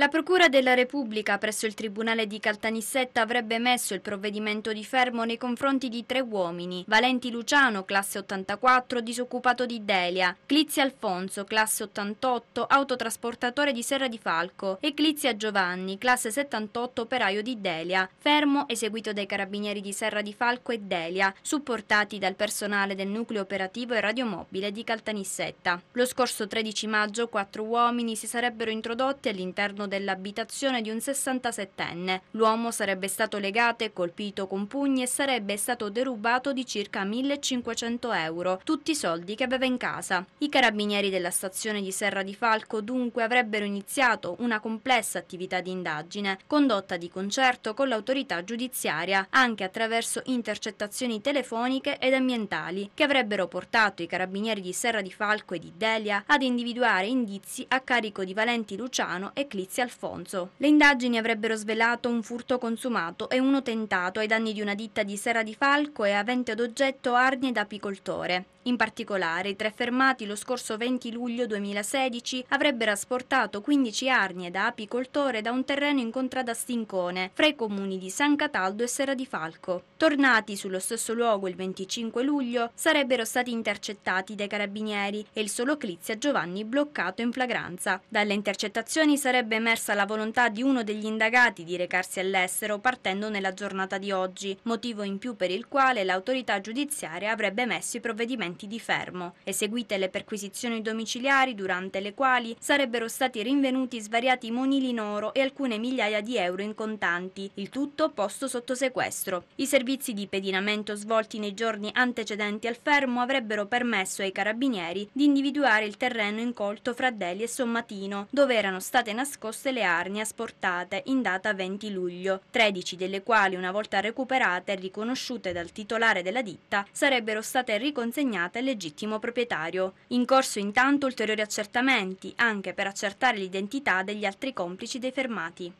La Procura della Repubblica presso il Tribunale di Caltanissetta avrebbe messo il provvedimento di fermo nei confronti di tre uomini, Valenti Luciano, classe 84, disoccupato di Delia, Clizia Alfonso, classe 88, autotrasportatore di Serra di Falco e Clizia Giovanni, classe 78, operaio di Delia, fermo eseguito dai carabinieri di Serra di Falco e Delia, supportati dal personale del nucleo operativo e radiomobile di Caltanissetta. Lo scorso 13 maggio quattro uomini si sarebbero introdotti all'interno dell'abitazione di un 67enne. L'uomo sarebbe stato legato e colpito con pugni e sarebbe stato derubato di circa 1500 euro, tutti i soldi che aveva in casa. I carabinieri della stazione di Serra di Falco dunque avrebbero iniziato una complessa attività di indagine, condotta di concerto con l'autorità giudiziaria, anche attraverso intercettazioni telefoniche ed ambientali, che avrebbero portato i carabinieri di Serra di Falco e di Delia ad individuare indizi a carico di Valenti Luciano e Clizzi Patrizia Alfonso. Le indagini avrebbero svelato un furto consumato e uno tentato ai danni di una ditta di Serra di Falco e avente ad oggetto arnie da apicoltore. In particolare, i tre fermati lo scorso 20 luglio 2016 avrebbero asportato 15 arnie da apicoltore da un terreno in contrada Stincone, fra i comuni di San Cataldo e Serra di Falco. Tornati sullo stesso luogo il 25 luglio, sarebbero stati intercettati dai carabinieri e il solo Clizia Giovanni bloccato in flagranza. Dalle intercettazioni sarebbe emersa la volontà di uno degli indagati di recarsi all'estero partendo nella giornata di oggi, motivo in più per il quale l'autorità giudiziaria avrebbe messo i provvedimenti di fermo, eseguite le perquisizioni domiciliari durante le quali sarebbero stati rinvenuti svariati monili in oro e alcune migliaia di euro in contanti, il tutto posto sotto sequestro. I servizi di pedinamento svolti nei giorni antecedenti al fermo avrebbero permesso ai carabinieri di individuare il terreno incolto fra Deli e Sommatino, dove erano state nascoste nascoste le armi asportate in data 20 luglio, 13 delle quali una volta recuperate e riconosciute dal titolare della ditta sarebbero state riconsegnate al legittimo proprietario. In corso intanto ulteriori accertamenti, anche per accertare l'identità degli altri complici dei fermati.